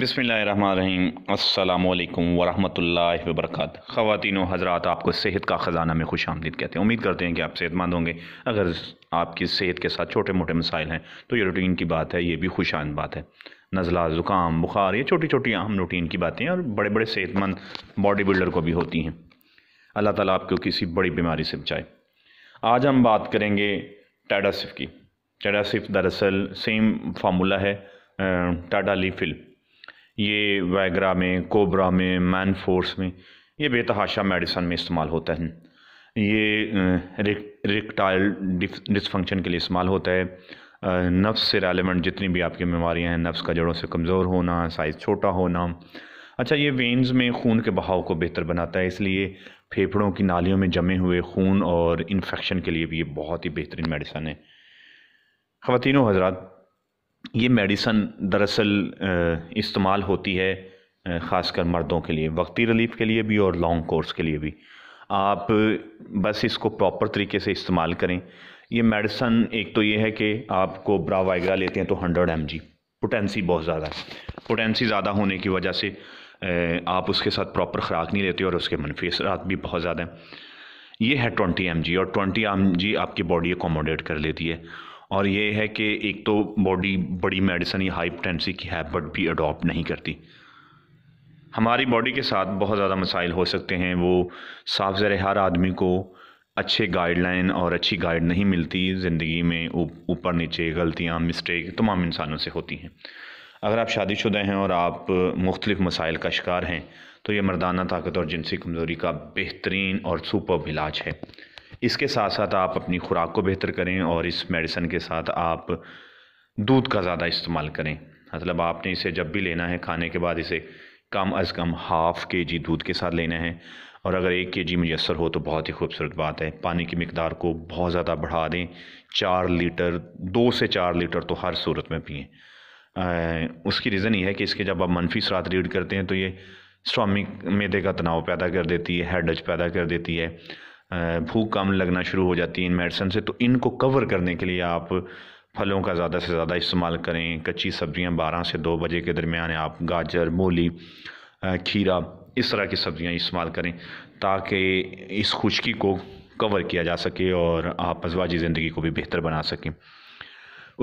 बिसमीम अल्लाम वरम् वबरक ख़वान हज़रा आपको सेहत का ख़जाना में खुश आमदीद कहते हैं उम्मीद करते हैं कि आप सेहतमंद होंगे अगर आपकी सेहत के साथ छोटे मोटे मसाइल हैं तो ये रूटीन की बात है ये भी खुश बात है नज़ला ज़ुकाम बुखार ये छोटी छोटी अहम रूटीन की बातें और बड़े बड़े सेहतमंद बॉडी बिल्डर को भी होती हैं अल्लाह ताली आपको किसी बड़ी बीमारी से बचाए आज हम बात करेंगे टाडासिफ की टाडासिफ दरअसल सेम फार्मूला है टाटा लीफिल ये वैगरा में कोबरा में मैन फोर्स में ये बेतहाशा मेडिसन में इस्तेमाल होता है ये रिक, रिक्टाइल डिसफंक्शन के लिए इस्तेमाल होता है नफ्स से रेलिवेंट जितनी भी आपकी बीमारियां हैं नफ्स का जड़ों से कमज़ोर होना साइज़ छोटा होना अच्छा ये वेंस में खून के बहाव को बेहतर बनाता है इसलिए फेफड़ों की नालियों में जमे हुए खून और इन्फेक्शन के लिए भी ये बहुत ही बेहतरीन मेडिसन है ख़वान हजरात ये मेडिसन दरअसल इस्तेमाल होती है ख़ासकर मर्दों के लिए वक्ती रिलीफ़ के लिए भी और लॉन्ग कोर्स के लिए भी आप बस इसको प्रॉपर तरीके से इस्तेमाल करें ये मेडिसन एक तो ये है कि आपको ब्रावाइग्रा लेते हैं तो हंड्रेड एम जी पोटेंसी बहुत ज़्यादा है पोटेंसी ज़्यादा होने की वजह से आप उसके साथ प्रॉपर ख़ुराक नहीं लेते और उसके मनफी असरात भी बहुत ज़्यादा हैं ये है ट्वेंटी एम जी और ट्वेंटी एम जी आपकी बॉडी एकोमोडेट कर लेती है और ये है कि एक तो बॉडी बड़ी मेडिसन या हाई पोटेंसी की हैबिट भी अडॉप्ट नहीं करती हमारी बॉडी के साथ बहुत ज़्यादा मसाइल हो सकते हैं वो साफ ज़र हर आदमी को अच्छे गाइडलाइन और अच्छी गाइड नहीं मिलती ज़िंदगी में ऊपर नीचे गलतियाँ मिस्टेक तमाम इंसानों से होती हैं अगर आप शादीशुदा हैं और आप मुख्तलिफ मसाइल का शिकार हैं तो ये मर्दाना ताकत और जिनसी कमज़ोरी का बेहतरीन और सुपर इलाज है इसके साथ साथ आप अपनी खुराक को बेहतर करें और इस मेडिसन के साथ आप दूध का ज़्यादा इस्तेमाल करें मतलब आपने इसे जब भी लेना है खाने के बाद इसे कम अज़ कम हाफ़ के जी दूध के साथ लेना है और अगर एक के जी मुयसर हो तो बहुत ही खूबसूरत बात है पानी की मकदार को बहुत ज़्यादा बढ़ा दें चार लीटर दो से चार लीटर तो हर सूरत में पिए उसकी रीज़न ये है कि इसके जब आप मनफी सरात रीड करते हैं तो ये स्वामी मैदे का तनाव पैदा कर देती है हेडज पैदा कर देती है भूख कम लगना शुरू हो जाती है इन मेडिसन से तो इनको कवर करने के लिए आप फलों का ज़्यादा से ज़्यादा इस्तेमाल करें कच्ची सब्ज़ियाँ बारह से दो बजे के दरमियान आप गाजर मूली खीरा इस तरह की सब्ज़ियाँ इस्तेमाल करें ताकि इस खुश्की को कवर किया जा सके और आप मजवाजी ज़िंदगी को भी बेहतर बना सकें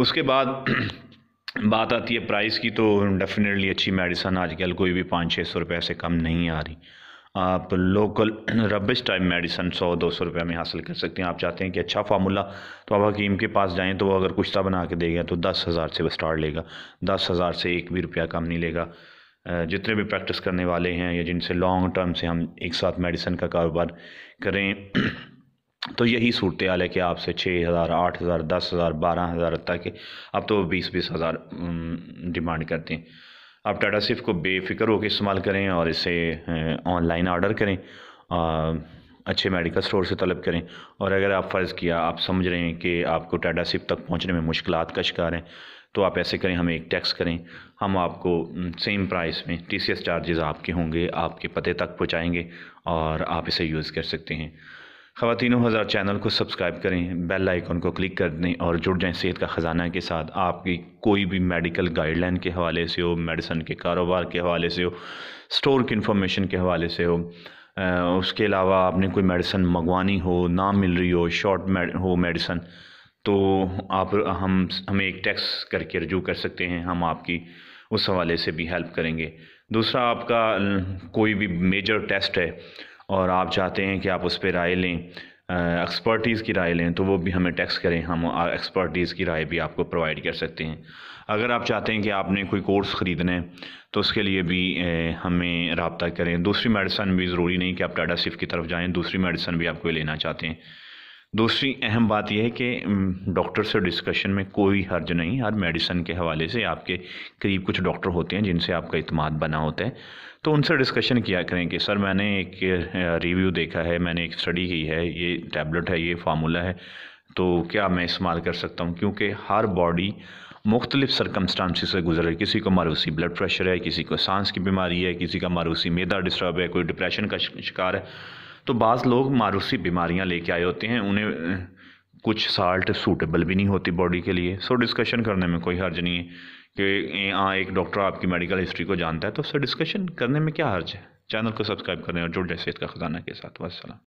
उसके बाद बात आती है प्राइस की तो डेफिनेटली अच्छी मेडिसन आजकल कोई भी पाँच छः सौ रुपये से कम नहीं आ रही आप लोकल रबिश टाइप मेडिसन सौ दो सौ रुपये में हासिल कर सकते हैं आप चाहते हैं कि अच्छा फार्मूला तो आप हकीम के पास जाएं तो वो अगर कुश्ता बना के देगा तो दस हज़ार से वो स्टार्ट लेगा दस हज़ार से एक भी रुपया कम नहीं लेगा जितने भी प्रैक्टिस करने वाले हैं या जिनसे लॉन्ग टर्म से हम एक साथ मेडिसन का कारोबार करें तो यही सूरत हाल है कि आपसे छः हज़ार आठ हज़ार दस हज़ार बारह हज़ार तक अब तो बीस बीस हज़ार डिमांड करते हैं आप टाटा सिफ को बेफिक्र होकर इस्तेमाल करें और इसे ऑनलाइन ऑर्डर करें अच्छे मेडिकल स्टोर से तलब करें और अगर आप फ़र्ज़ किया आप समझ रहे हैं कि आपको टाटा सिप तक पहुंचने में मुश्किल का शिकार हैं तो आप ऐसे करें हमें एक टैक्स करें हम आपको सेम प्राइस में टी सी एस चार्जेज़ आपके होंगे आपके पते तक पहुँचाएँगे और आप इसे यूज़ कर सकते हैं खातिनों हज़ार चैनल को सब्सक्राइब करें बेल आइकॉन को क्लिक कर दें और जुड़ जाएं सेहत का ख़जाना के साथ आपकी कोई भी मेडिकल गाइडलाइन के हवाले से हो मेडिसन के कारोबार के हवाले से हो स्टोर की इन्फॉर्मेशन के हवाले से हो उसके अलावा आपने कोई मेडिसन मंगवानी हो ना मिल रही हो शॉर्ट हो मेडिसन तो आप हम हमें एक टैक्स करके रजू कर सकते हैं हम आपकी उस हवाले से भी हेल्प करेंगे दूसरा आपका कोई भी मेजर टेस्ट है और आप चाहते हैं कि आप उस पर राय लें एक्सपर्टीज़ की राय लें तो वो भी हमें टैक्स करें हम एक्सपर्टीज़ की राय भी आपको प्रोवाइड कर सकते हैं अगर आप चाहते हैं कि आपने कोई कोर्स ख़रीदना है तो उसके लिए भी हमें रबता करें दूसरी मेडिसन भी ज़रूरी नहीं कि आप टाटा सिफ की तरफ जाएँ दूसरी मेडिसन भी आपको लेना चाहते हैं दूसरी अहम बात यह है कि डॉक्टर से डिस्कशन में कोई हर्ज नहीं हर मेडिसिन के हवाले से आपके करीब कुछ डॉक्टर होते हैं जिनसे आपका इतमाद बना होता है तो उनसे डिस्कशन किया करें कि सर मैंने एक रिव्यू देखा है मैंने एक स्टडी की है ये टैबलेट है ये फार्मूला है तो क्या मैं इस्तेमाल कर सकता हूँ क्योंकि हर बॉडी मुख्तलिफ सरकमस्टांस से गुजर रही किसी को मारूसी ब्लड प्रेशर है किसी को सांस की बीमारी है किसी का मारूसी मैदा डिस्टर्ब है कोई डिप्रेशन का शिकार है तो बाज़ लोग मारूसी बीमारियाँ लेके आए होते हैं उन्हें कुछ साल्ट सूटेबल भी नहीं होती बॉडी के लिए सो डिस्कशन करने में कोई हर्ज नहीं है कि हाँ एक डॉक्टर आपकी मेडिकल हिस्ट्री को जानता है तो उससे डिस्कशन करने में क्या हर्ज है चैनल को सब्सक्राइब करें और जुड़ जाए इसका ख़जाना के साथ वसलम